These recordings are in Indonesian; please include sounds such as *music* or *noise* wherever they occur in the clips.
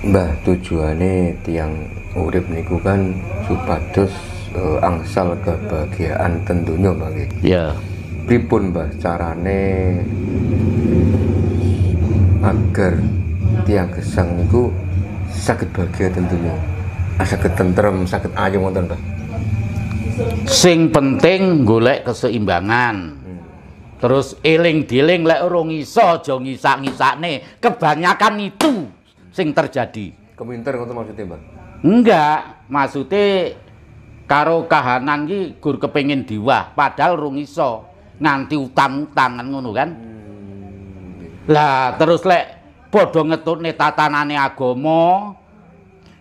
Mbah tujuannya tiang urip niku kan supados uh, angsal kebahagiaan tentunya Mbah Ya. Yeah. Pripun Mbah carane agar tiang gesang niku sakit bahagia tentunya. Ah, sakit tentrem, sakit aja wonten Mbah. Sing penting golek keseimbangan. Hmm. Terus eling-diling lek urung iso aja ngisak-ngisakne. Kebanyakan itu. sing terjadi. Keminter ngoten maksudnya, Mbak? Enggak, maksudnya karo kahanan ki gur kepengin diwah, padahal rung iso nganti utang-utang ngono kan. Hmm. Lah terus lek padha ngetutne tatanane agama,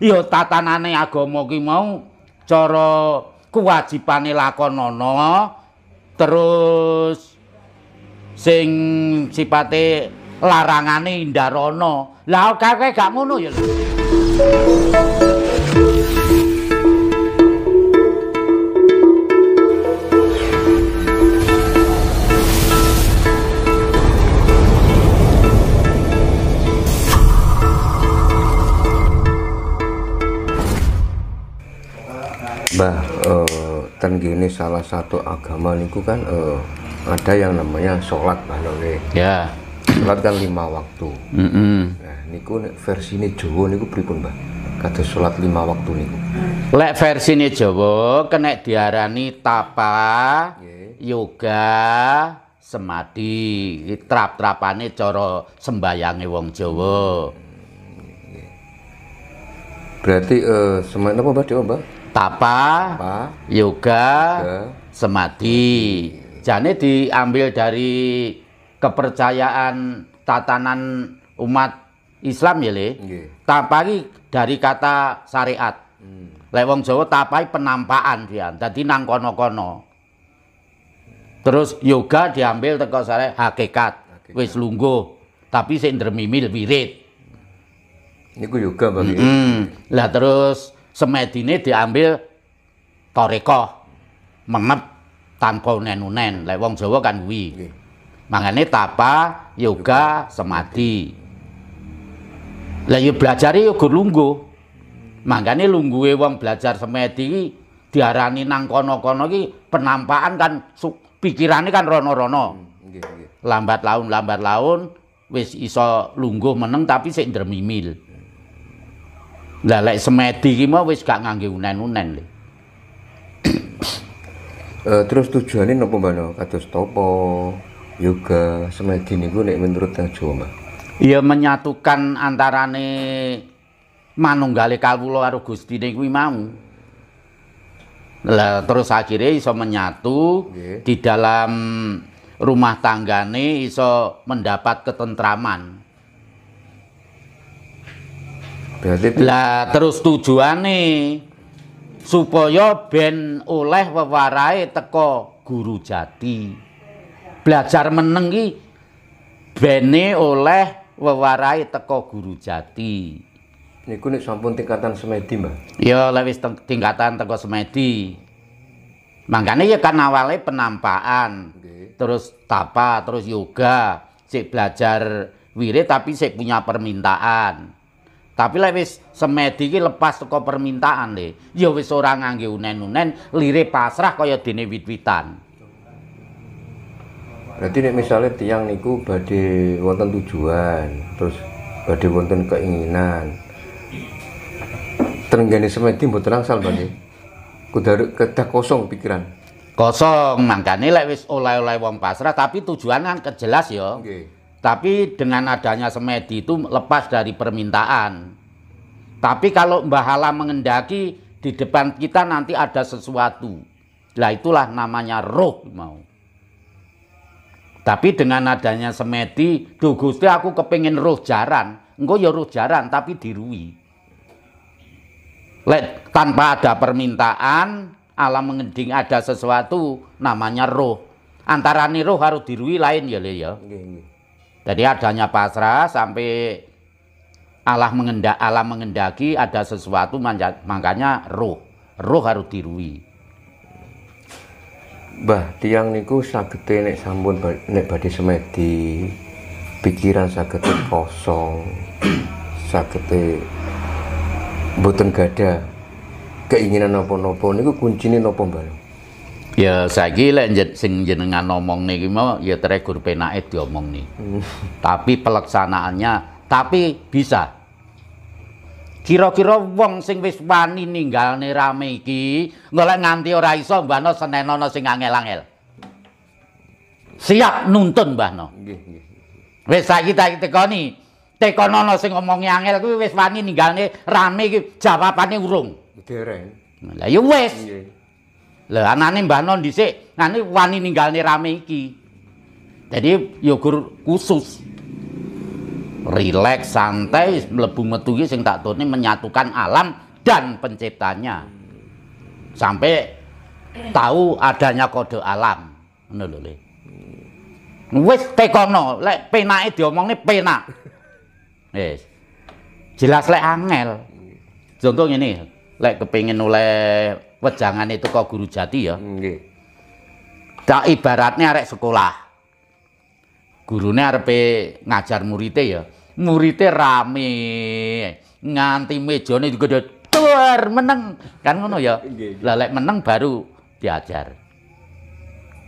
ya tatanane agama ki mau cara kewajibane lakonana terus sing sipate larangane Indarana. Lah kowe gak ngono ya Bah, eh, ten gini salah satu agama niku kan eh, ada yang namanya sholat, Mbah Ya. Yeah. Sholat kan lima waktu. Mm -hmm. Nah, niku versi ini Jawa niku pripun, mbak kata sholat lima waktu niku. Lek versi ini Jawa kena diarani tapa, yeah. yoga, semadi. Trap-trapane coro sembayangi wong Jawa. Berarti uh, eh, semai apa mbak Dewa, Tapa, tapa yoga, yoga, semadi. Jane diambil dari kepercayaan tatanan umat Islam ya le. Tapi dari kata syariat. Hmm. Lek wong Jawa tapai penampaan dia, jadi nang kono-kono. Terus yoga diambil teko sare hakikat. Wis lungguh, tapi sik ndremimil wirid. Niku yoga bagi. Mm -hmm. Lah terus semedine diambil toriko, Mengep tanpa nenunen, lewong Lek wong Jawa kan kuwi. Makanya tapa, yoga, semati. Lah yo belajare yo lungguh. Makanya lungguhe wong belajar semedi iki diarani nang kono-kono iki penampakan kan pikirane kan rono-rono. Hmm, lambat laun lambat laun wis iso lungguh meneng tapi sik ndremimil. Lah lek semedi iki mau wis gak ngangge unen-unen lho. Uh, eh, terus tujuannya apa mbak no kados topo yoga semedi niku nek menurut Jawa mah iya, menyatukan antarane manunggale kawula karo Gustine kuwi mau lah terus akhirnya iso menyatu yeah. di dalam rumah tanggane iso mendapat ketentraman berarti lah terus tujuane supaya ben oleh pewarai teko guru jati belajar meneng ki bene oleh wewarai teko guru jati. Niku nek sampun tingkatan semedi, Mbah. Ya, lewis tingkatan teko semedi. Makanya ya kan awalnya penampaan, okay. terus tapa, terus yoga, sik belajar wirid tapi sik punya permintaan. Tapi lek wis semedi ki lepas teko permintaan deh. Ya wis ora ngangge unen-unen, lire pasrah kaya dene wit-witan berarti nek misalnya tiang niku badhe wonten tujuan terus badhe wonten keinginan terengganis semedi mboten angsal badhe kudu kedah kosong pikiran kosong makanya lek wis oleh-oleh wong pasrah tapi tujuan kan kejelas ya okay. tapi dengan adanya semedi itu lepas dari permintaan tapi kalau Mbah Hala mengendaki di depan kita nanti ada sesuatu. Lah itulah namanya roh mau. Tapi dengan adanya semedi, duh Gusti aku kepingin roh jaran. Engko ya roh jaran tapi dirui. Let tanpa ada permintaan, alam mengending ada sesuatu namanya roh. Antara nih roh harus dirui lain ya le ya. Jadi adanya pasrah sampai Allah mengendak alam mengendaki ada sesuatu makanya roh. Roh harus dirui bah tiang niku sagete nek sampun nek badhe semedi pikiran sagete kosong sagete boten gada keinginan napa-napa niku kuncine napa Mbah Ya saiki lek sing jenengan ngomong niki mau ya teregur penake diomong nih. Hmm. tapi pelaksanaannya tapi bisa Kira-kira wong sing wis wani ninggalne rame iki, golek nganti ora iso mbah senenono sing angel-angel. Siap nuntun mbah no. Wis saiki tak tekoni. Tekonono sing ngomongi angel kuwi wis wani ninggalne rame iki jawabane urung. Dereng. Lah ya wis. Lah anane mbahno no dhisik, ngene wani ninggalne rame iki. Jadi yogur khusus. Relax, santai, melebu metu sing tak tuni menyatukan alam dan penciptanya. Sampai tahu adanya kode alam. Ngono lho, Le. Wis tekono, lek penake diomongne penak. Wis. Jelas lek angel. Contoh ini lek kepingin oleh wejangan itu kok guru jati ya. Nggih. Tak ibaratnya arek sekolah gurune arepe ngajar murite ya. Murite rame. Nganti mejane juga tur menang Kan ngono ya. Lah menang baru diajar.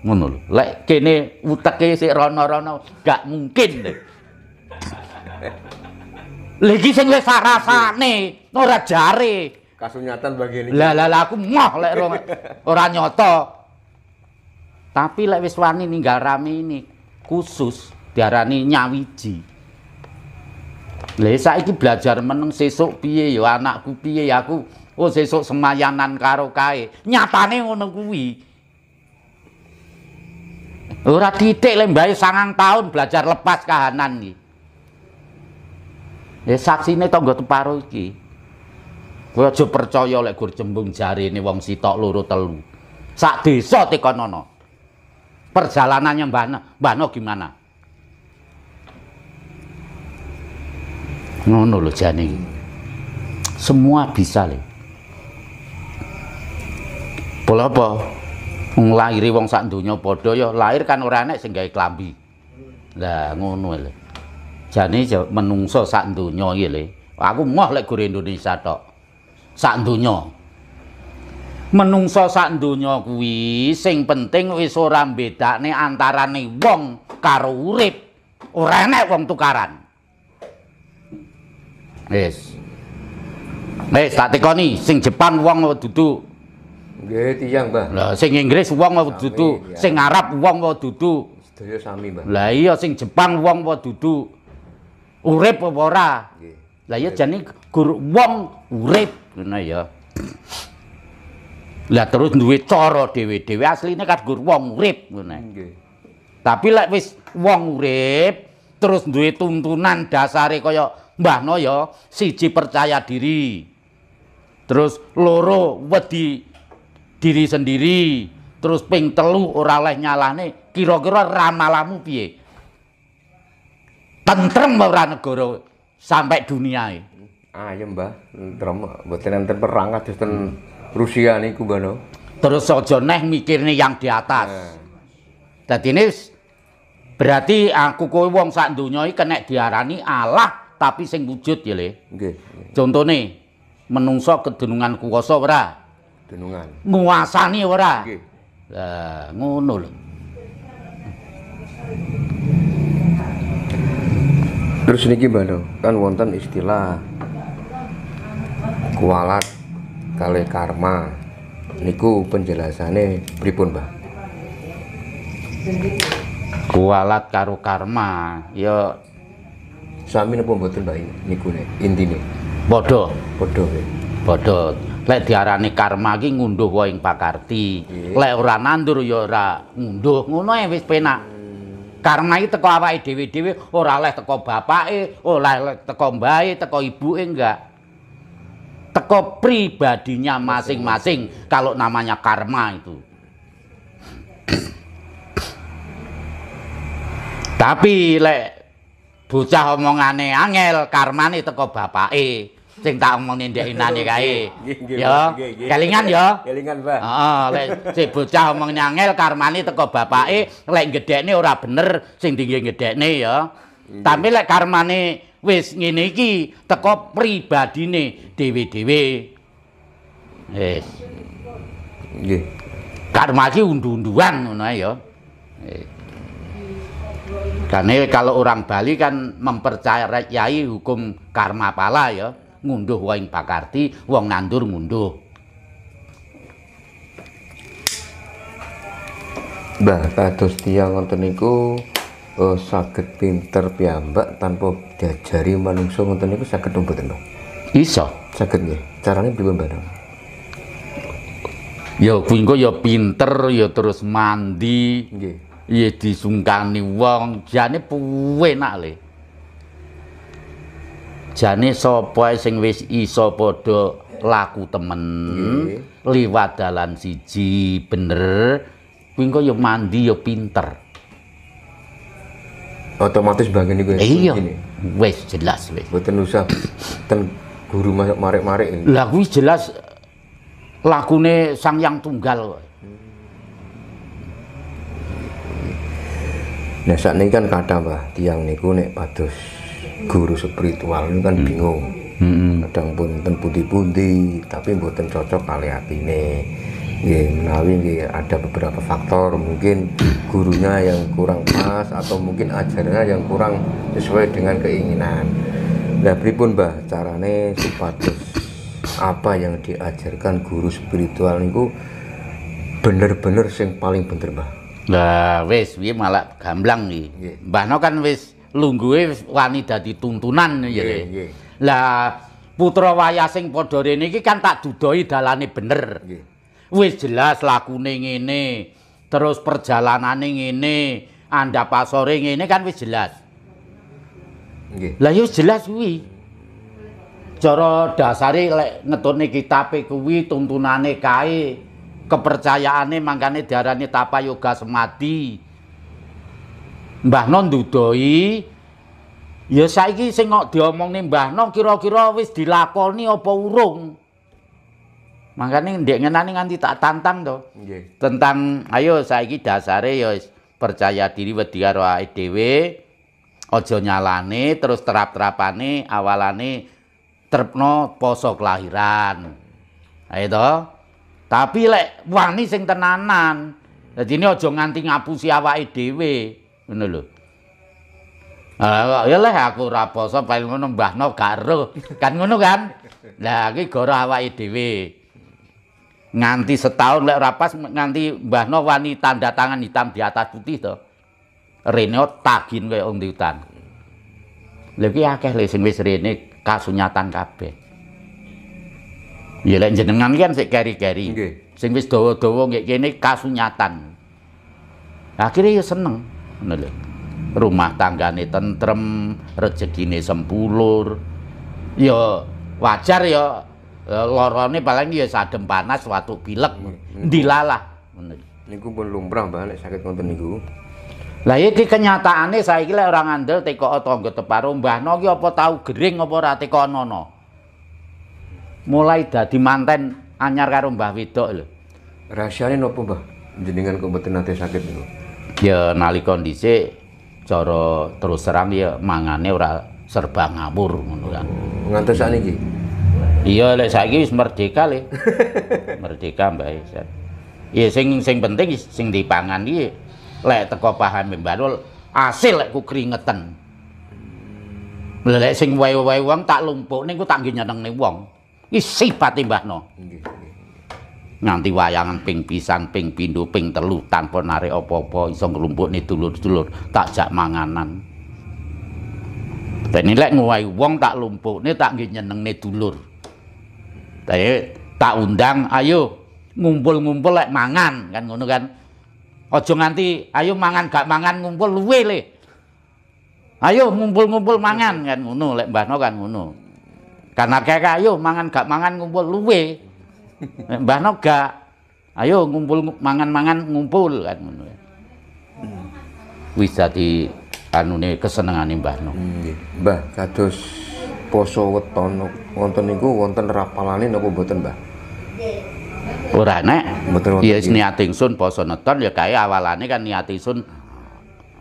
Ngono lho. Lek kene uteke sik rono-rono gak mungkin deh Lagi sing wis nih, ora jare. Kasunyatan bagian Lah lah aku mah lek ora nyoto. Tapi lek Wiswani nih ninggal rame ini khusus diarani nyawiji. lesa ini belajar meneng sesok piye yo ya, anakku piye ya aku oh sesok semayanan karo kae. Nyatane ngono kuwi. Ora titik le mbae sangang tahun belajar lepas kahanan iki. Ya saksine tangga teparo iki. Kowe aja percaya lek gur jembung jarine wong sitok loro telu. Sak desa tekonono perjalanannya Mbak No, Mbak no gimana? Ngono loh, jani. Semua bisa loh. Pola apa? Wong lairi wong sak dunia padha ya lahir kan orang enek sing gawe klambi. Lah ngono lho. Jani, ya menungso sak dunia iki iya, Aku mau lek gure Indonesia tok. Sak menungso sak donya kuwi sing penting wis ora mbedakne antarane wong karo urip ora enek wong tukaran wis wis tak tekoni sing Jepang wong dudu nggih tiyang Mbah lho sing Inggris wong dudu sing Arab wong dudu sedaya sami Mbah lah iya sing Jepang wong dudu urip apa ora nggih lah iya jane guru wong urip ngono ya Lah terus duwe cara dhewe-dhewe asline kan gur wong urip ngene. Tapi lek wis wong urip terus duwe tuntunan dasare kaya Mbah No ya, siji percaya diri. Terus loro wedi diri sendiri, terus ping telu ora leh nyalane kira-kira ramalamu piye? Tentrem ora negara sampai dunia e. Ah Ayo Mbah, tentrem mboten enten perang kados Rusia niku ngono. Terus aja neh mikirne yang di atas. Nah. Dadi ini berarti aku kowe wong sak donya iki kena diarani Allah tapi sing wujud ya Le. Nggih. Contone menungso kedunungan kuwasa ora? Denungan. Nguasani ora? Nggih. Lah ngono lho. Terus niki Mbak kan wonten istilah kualat kalih karma niku penjelasane pripun Mbah kualat karo karma ya suami napa mboten Mbah niku ne intine padha padha padha lek diarani karma ki ngunduh wae ing pakarti lek ora nandur ya ora ngunduh ngono ae wis penak karma iki teko awake dhewe-dhewe ora leh teko bapake ora leh teko mbae teko ibuke enggak teko pribadinya masing-masing kalau namanya karma itu tapi lek bocah omongane angel karmane teko bapake sing tak omongin ini inane kae ya kelingan ya kelingan Pak heeh lek si bocah omongane angel karmane teko bapake lek nih ora bener sing tinggi dingge nih ya Hmm. Tapi lek karmane wis ngene iki teko pribadine dhewe-dhewe. Wis. Nggih. Karma ki undu-unduan ngono ya. Karena kalau orang Bali kan mempercayai hukum karma pala ya, ngunduh waing pakarti, wong nandur ngunduh. Bah, kados tiyang ngoten niku oh, sakit pinter piyambak tanpa diajari manungsa ngoten niku sakit mboten, Pak? Iso. sakit nggih. Carane pripun, Pak? Ya kuwi ya pinter ya terus mandi. Nggih. Ya disungkani wong, jane nak le. Jane sapa sing wis iso padha laku temen liwat dalan siji bener kuwi engko ya mandi ya pinter otomatis bangun iku. Ya, iya. wes jelas wes Mboten usah ten guru masuk marek-marek lagu, kuwi jelas lagune sang yang tunggal Nah saat ini kan kadang bah tiang niku nek patus guru spiritual ini kan hmm. bingung. Hmm. Kadang pun ten putih-putih tapi bukan cocok kali nih ya menawi ya, ada beberapa faktor mungkin gurunya yang kurang pas atau mungkin ajarannya yang kurang sesuai dengan keinginan nah pripun bah carane supados apa yang diajarkan guru spiritual niku bener-bener sing paling bener bah Nah, wis wis malah gamblang nih, yeah. mbah no kan wis lungguwe wani dadi tuntunan ya yeah, yeah. lah putra wayasing sing padha kan tak dudoi dalane bener yeah wis jelas lakune ngene, terus perjalanane ngene, anda pasore ngene kan wis jelas. Nggih. Lah yo ya jelas kuwi. Cara dasare lek ngetune kitabe kuwi tuntunane kae, kepercayaane mangkane diarani tapa yoga semadi. Mbah Non dudoi ya saiki sing kok diomongne Mbah Non kira-kira wis dilakoni apa urung? Makanya dia ngenani nganti tak tantang tuh yeah. Tentang ayo saya dasarnya ya percaya diri wedi karo awake ojo nyalane terus terap terapani awalani terpno poso kelahiran. Ayo Tapi lek wani sing tenanan. jadi ini ojo nganti ngapusi awake dhewe. Ngono lho. ya leh aku ora poso paling ngono mbahno gak Kan ngono kan? lagi iki gara awake nganti setahun lek rapas nganti Mbah No wani tanda tangan hitam di atas putih to. Rene tagin kaya wong hutan. Lha iki akeh lho sing wis rene kasunyatan kabeh. Ya lek jenengan kan sik keri-keri. Nggih. Sing wis dawa-dawa nggih kene kasunyatan. Akhirnya ya seneng. Ngono lho. Rumah tanggane tentrem, rezekine sempulur. Ya wajar ya Eh, lorone paling ya sadem panas watu pilek hmm, hmm. dilalah niku pun lumrah Mbah nek sakit ngoten niku lah iya, iki kenyataane saiki lek orang ngandel teko tangga teparo no ki apa tau gering apa ora teko nono mulai dadi manten anyar karo Mbah Wedok lho rahasiane nopo Mbah jenengan kok mboten nate sakit niku ya nalika dhisik cara terus terang ya mangane ora serba ngawur ngono kan ngantos sakniki iya lek saiki wis merdeka le *laughs* merdeka mbak Isan iya sing sing penting sing dipangan iki lek teko paham Mbak asil lek ku keringetan lek sing wae-wae wong tak lumpuk niku tak nggih nyenengne wong iki sifate Mbah No nggih nganti wayangan ping pisan ping pindho ping telu tanpa narik apa-apa iso nih dulur-dulur tak jak manganan Dene lek ngowahi wong tak nih tak nggih nyenengne dulur. Tapi tak undang, ayo ngumpul-ngumpul lek mangan kan ngono kan. Ojo nganti ayo mangan gak mangan ngumpul luwe le. Ayo ngumpul-ngumpul mangan kan ngono lek Mbah No kan ngono. Karena kayak ayo mangan gak mangan ngumpul luwe. Mbah No gak. Ayo ngumpul mangan-mangan ngumpul kan ngono. Wis dadi anune kesenengane Mbah No. Hmm, Mbah kados poso weton wonten niku wonten rapalane napa mboten Mbah? Ora nek. Mboten. Ya niat ingsun poso neton ya kae awalane kan niat ingsun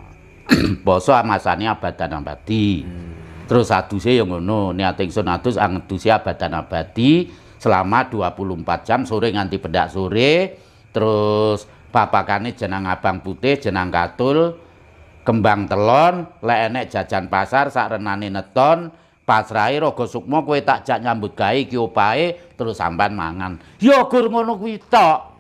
*clears throat* poso amasane abadan abadi. Hmm. Terus aduse ya ngono, niat ingsun adus angedusi abadan abadi selama 24 jam sore nganti bedak sore. Terus papakane jenang abang putih, jenang katul, kembang telon, lek enek jajan pasar sak renane neton, pasrahe Raga Sukma kowe tak jak nyambut gawe iki opahe terus sampean mangan. Ya gur ngono kuwi tok.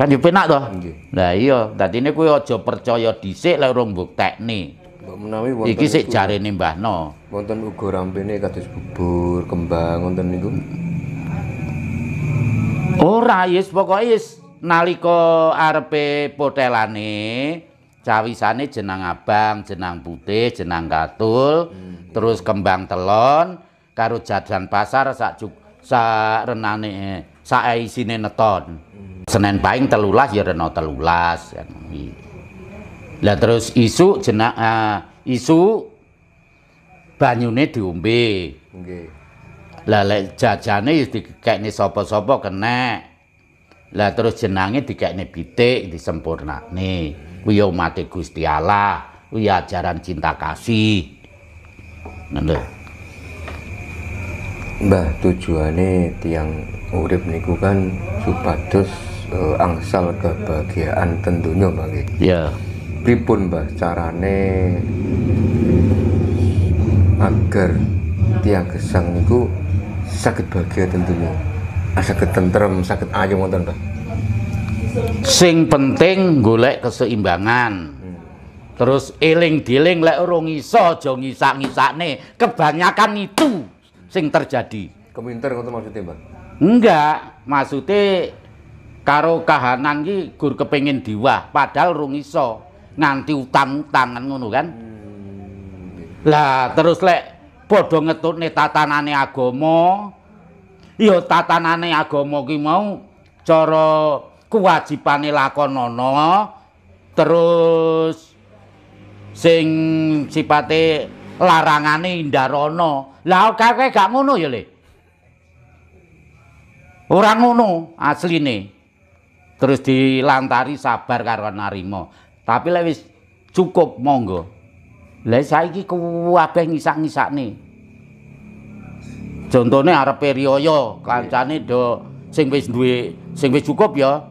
Kan yo penak to? Nggih. Lah iya, dadine kowe aja percaya dhisik lek urung buktekne. Mbok menawi wonten Iki sik jarene Mbah No. Wonten uga rampene kados bubur, kembang wonten niku. Ora, yes pokoke yes nalika arepe potelane cawisane jenang abang, jenang putih, jenang katul, hmm. terus kembang telon karo jajan pasar sak juk sak renane sak isine neton. Hmm. Senin paing telulas ya reno telulas. Ya lah terus isu jenak uh, eh, isu banyune diombe. Nggih. Lah lek jajane ya dikekne sapa-sapa kenek. Lah terus jenange dikekne pitik disempurnakne. nih ya mati Gusti Allah, kuwi ajaran cinta kasih. Ngono Mbah tujuannya tiang urip niku kan supados uh, angsal kebahagiaan tentunya Mbah. ya Yeah. Pripun Mbah carane agar tiang gesang niku sakit bahagia tentunya sakit tentrem sakit aja wonten ta sing penting golek keseimbangan hmm. terus eling diling lek urung iso aja ngisak-ngisakne kebanyakan itu sing terjadi keminter ngoten maksudnya Mbak enggak maksudnya karo kahanan ki gur kepengin diwah padahal rung iso nganti utang-utangan ngono kan hmm, lah terus lek padha ngetutne tatanane agama Iya tatanane agama ki mau cara kewajibane lakonana terus sing sipate larangane ndarana. Lah kowe gak ngono ya Le. Ora ngono asline. Terus dilantari sabar karo narima. Tapi lek cukup monggo. Lah saiki kabeh ngisak-ngisakne. -ngisak Contone arepe riyoyo, kancane iya. do sing wis duwe sing wis cukup ya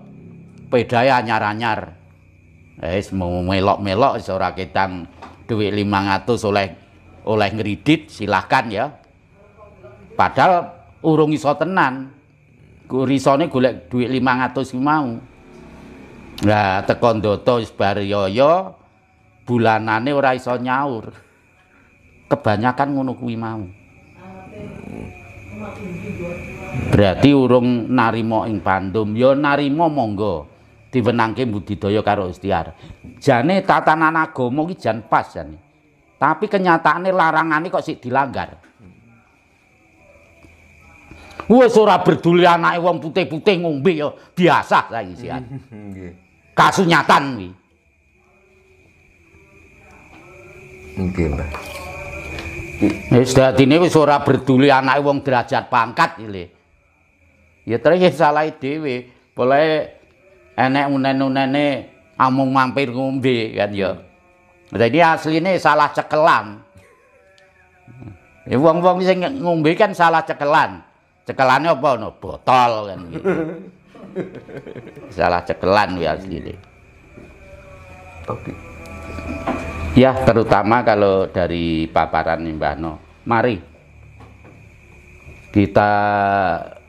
pedaya anyar-anyar. Eh, wis melok-melok seorang ora ketang lima 500 oleh oleh ngeridit silahkan ya. Padahal urung iso tenan. Risone golek dhuwit 500 ki mau. Lah teko ndoto wis yoyo bulanane ora iso nyaur. Kebanyakan ngono kuwi mau. Berarti urung narimo ing yo ya narima monggo diwenangke budidaya karo istiar. Jane tatanan agama iki jan pas jane. Tapi kenyataannya larangane kok sik dilanggar. Wes ora berduli anake wong putih-putih ngombe yo ya. biasa saiki sih, Kasunyatan kuwi. Nggih, Mbah. Ya, sudah ini wis ora berduli anake wong derajat pangkat iki. Ya terus ya salah dhewe. boleh enek unen-unene amung mampir ngombe kan ya. Jadi asline salah cekelan. Ya wong-wong sing ngombe kan salah cekelan. Cekelane apa no? Botol kan. Gitu. salah cekelan ya asline. Okay. Ya, terutama kalau dari paparan Mbah No. Mari kita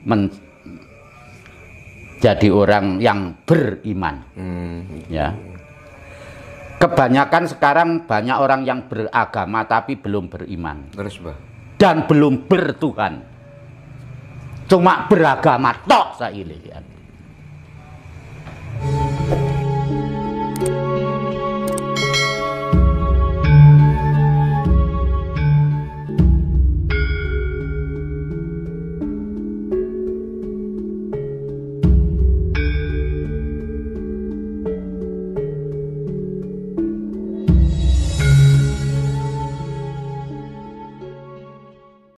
menjadi orang yang beriman. Hmm. Ya. Kebanyakan sekarang banyak orang yang beragama tapi belum beriman. Terus, Mbah. Dan belum bertuhan. Cuma beragama tok saya ini.